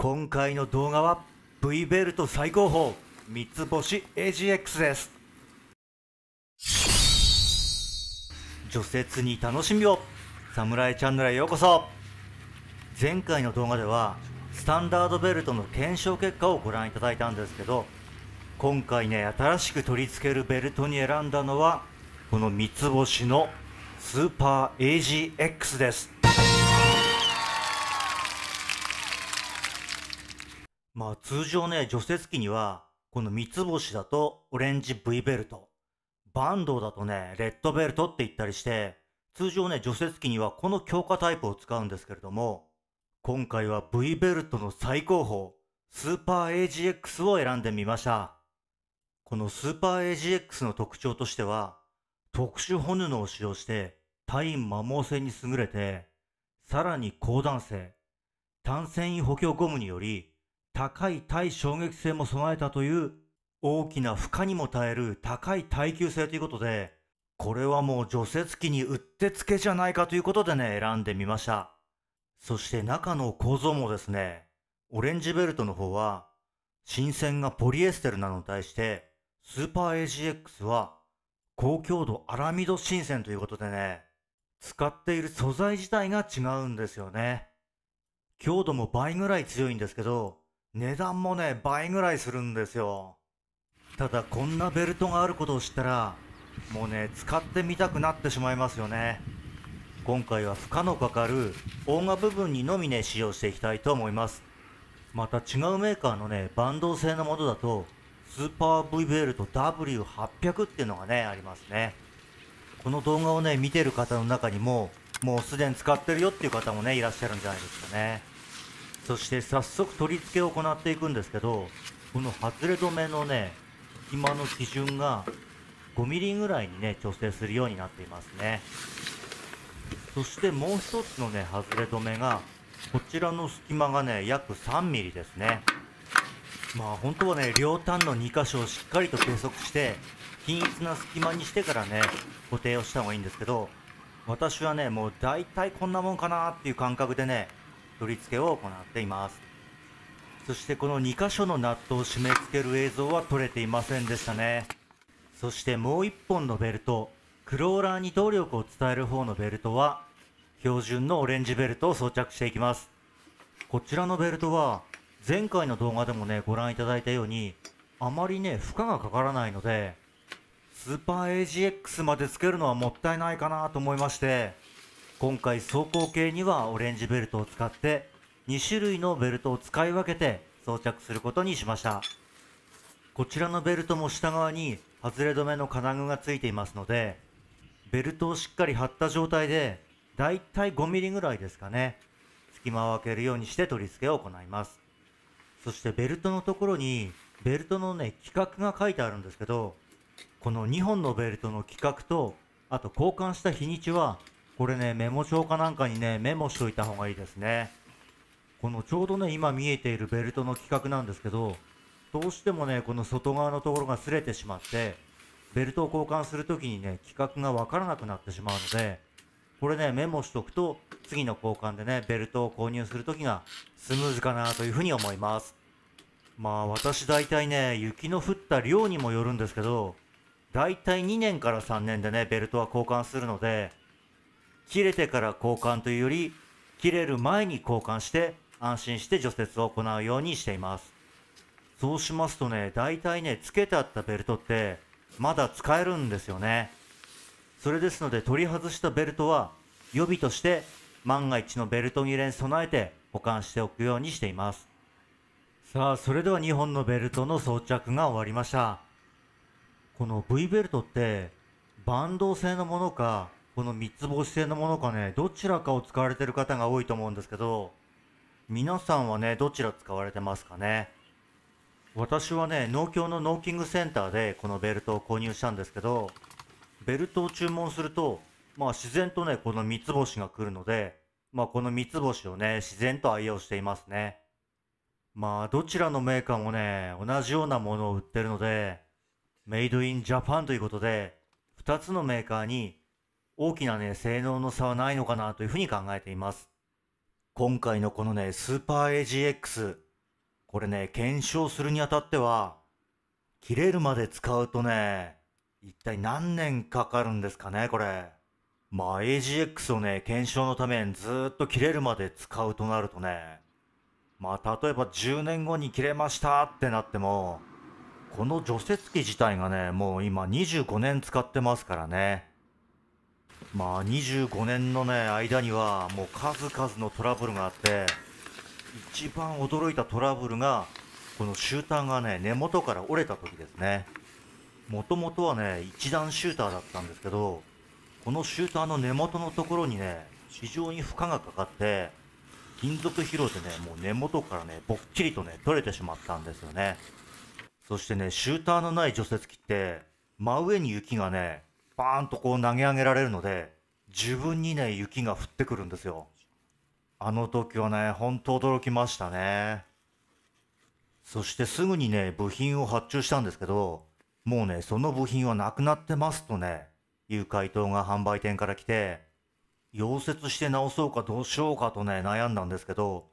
今回の動画は V ベルト最高峰三つ星 AGX です除雪に楽しみをサムライチャンネルへようこそ前回の動画ではスタンダードベルトの検証結果をご覧いただいたんですけど今回ね新しく取り付けるベルトに選んだのはこの三つ星のスーパー AGX ですまあ通常ね、除雪機には、この三つ星だとオレンジ V ベルト、バンドだとね、レッドベルトって言ったりして、通常ね、除雪機にはこの強化タイプを使うんですけれども、今回は V ベルトの最高峰、スーパー AGX を選んでみました。このスーパー AGX の特徴としては、特殊ホヌノを使用して体員摩耗性に優れて、さらに高弾性、単繊維補強ゴムにより高い対衝撃性も備えたという大きな負荷にも耐える高い耐久性ということで、これはもう除雪機にうってつけじゃないかということでね、選んでみました。そして中の構造もですね、オレンジベルトの方は、新鮮がポリエステルなのに対して、スーパー AGX は高強度アラミド新鮮ということでね、使っている素材自体が違うんですよね。強度も倍ぐらい強いんですけど、値段もね、倍ぐらいするんですよ。ただこんなベルトがあることを知ったら、もうね、使ってみたくなってしまいますよね。今回は負荷のかかるオーガ部分にのみね、使用していきたいと思います。また違うメーカーのね、バンド製のものだと、スーパー V ベルト W800 っていうのがね、ありますね。この動画をね、見てる方の中にも、もうすでに使ってるよっていう方もね、いらっしゃるんじゃないですかね。そして早速取り付けを行っていくんですけどこの外れ止めのね隙間の基準が 5mm ぐらいにね調整するようになっていますねそしてもう一つのね外れ止めがこちらの隙間がね約 3mm ですねまあ本当はね両端の2箇所をしっかりと計測して均一な隙間にしてからね固定をした方がいいんですけど私はねもう大体こんなもんかなっていう感覚でね取り付けを行っていますそしてこの2箇所のナットを締め付ける映像は撮れていませんでしたねそしてもう1本のベルトクローラーに動力を伝える方のベルトは標準のオレンジベルトを装着していきますこちらのベルトは前回の動画でもねご覧いただいたようにあまりね負荷がかからないのでスーパー AGX までつけるのはもったいないかなと思いまして今回走行系にはオレンジベルトを使って2種類のベルトを使い分けて装着することにしましたこちらのベルトも下側に外れ止めの金具がついていますのでベルトをしっかり張った状態でだいたい 5mm ぐらいですかね隙間を空けるようにして取り付けを行いますそしてベルトのところにベルトのね規格が書いてあるんですけどこの2本のベルトの規格とあと交換した日にちはこれね、メモ帳かなんかにね、メモしといた方がいいですね。このちょうどね、今見えているベルトの規格なんですけど、どうしてもね、この外側のところが擦れてしまって、ベルトを交換するときにね、規格がわからなくなってしまうので、これね、メモしとくと、次の交換でね、ベルトを購入するときがスムーズかなというふうに思います。まあ私大体ね、雪の降った量にもよるんですけど、大体2年から3年でね、ベルトは交換するので、切れてから交換というより切れる前に交換して安心して除雪を行うようにしていますそうしますとね大体ねつけてあったベルトってまだ使えるんですよねそれですので取り外したベルトは予備として万が一のベルト切れに備えて保管しておくようにしていますさあそれでは2本のベルトの装着が終わりましたこの V ベルトってバンド製のものかこの三つ星製のものかね、どちらかを使われてる方が多いと思うんですけど、皆さんはね、どちら使われてますかね。私はね、農協のノーキングセンターでこのベルトを購入したんですけど、ベルトを注文すると、まあ自然とね、この三つ星が来るので、まあこの三つ星をね、自然と愛用していますね。まあどちらのメーカーもね、同じようなものを売ってるので、メイドインジャパンということで、二つのメーカーに大きなね、性能の差はないのかなというふうに考えています。今回のこのね、スーパー AGX、これね、検証するにあたっては、切れるまで使うとね、一体何年かかるんですかね、これ。まあ AGX をね、検証のためにずっと切れるまで使うとなるとね、まあ例えば10年後に切れましたってなっても、この除雪機自体がね、もう今25年使ってますからね。まあ25年のね間にはもう数々のトラブルがあって一番驚いたトラブルがこのシューターがね根元から折れた時ですねもともとはね1段シューターだったんですけどこのシューターの根元のところにね非常に負荷がかかって金属疲労でねもう根元からねぼっちりとね取れてしまったんですよねそしてねシューターのない除雪機って真上に雪がねバーンとこう投げ上げられるので自分にね雪が降ってくるんですよあの時はねほんと驚きましたねそしてすぐにね部品を発注したんですけどもうねその部品はなくなってますとねいう回答が販売店から来て溶接して直そうかどうしようかとね悩んだんですけど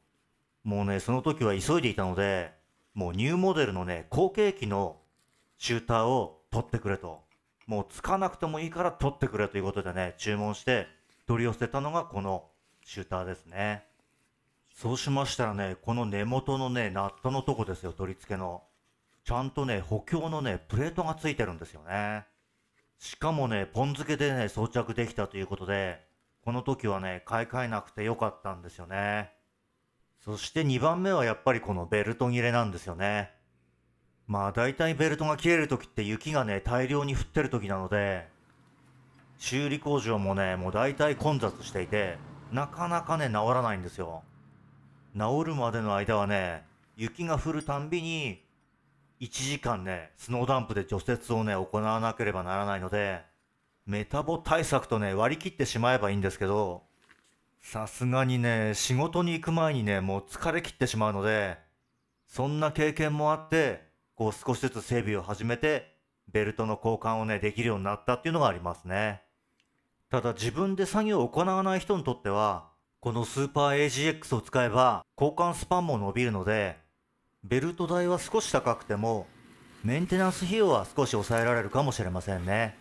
もうねその時は急いでいたのでもうニューモデルのね後継機のシューターを取ってくれともうつかなくてもいいから取ってくれということでね、注文して取り寄せたのがこのシューターですね。そうしましたらね、この根元のね、ナットのとこですよ、取り付けの。ちゃんとね、補強のね、プレートがついてるんですよね。しかもね、ポン付けでね、装着できたということで、この時はね、買い替えなくてよかったんですよね。そして2番目はやっぱりこのベルト切れなんですよね。まあ大体ベルトが切れる時って雪がね大量に降ってる時なので修理工場もねもう大体混雑していてなかなかね治らないんですよ治るまでの間はね雪が降るたんびに1時間ねスノーダンプで除雪をね行わなければならないのでメタボ対策とね割り切ってしまえばいいんですけどさすがにね仕事に行く前にねもう疲れ切ってしまうのでそんな経験もあってこう少しずつ整備を始めて、ベルトの交換をね、できるようになったっていうのがありますね。ただ自分で作業を行わない人にとっては、このスーパー AGX を使えば交換スパンも伸びるので、ベルト代は少し高くても、メンテナンス費用は少し抑えられるかもしれませんね。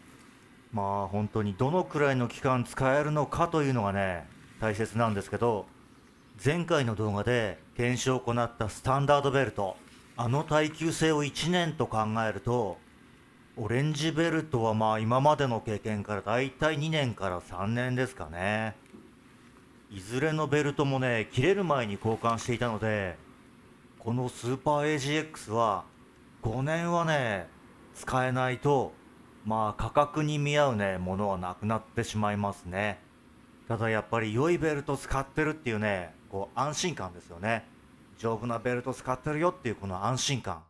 まあ本当にどのくらいの期間使えるのかというのがね、大切なんですけど、前回の動画で検証を行ったスタンダードベルト。あの耐久性を1年と考えるとオレンジベルトはまあ今までの経験からだいたい2年から3年ですかねいずれのベルトもね切れる前に交換していたのでこのスーパー AGX は5年はね使えないとまあ価格に見合うねものはなくなってしまいますねただやっぱり良いベルト使ってるっていうねこう安心感ですよね丈夫なベルト使ってるよっていうこの安心感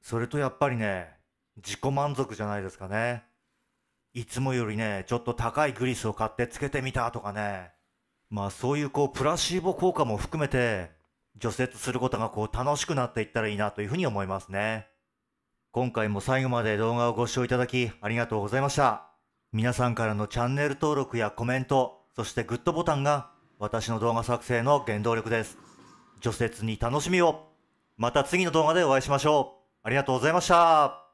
それとやっぱりね自己満足じゃないですかねいつもよりねちょっと高いグリスを買ってつけてみたとかねまあそういうこうプラシーボ効果も含めて除雪することがこう楽しくなっていったらいいなというふうに思いますね今回も最後まで動画をご視聴いただきありがとうございました皆さんからのチャンネル登録やコメントそしてグッドボタンが私の動画作成の原動力です除雪に楽しみを。また次の動画でお会いしましょう。ありがとうございました。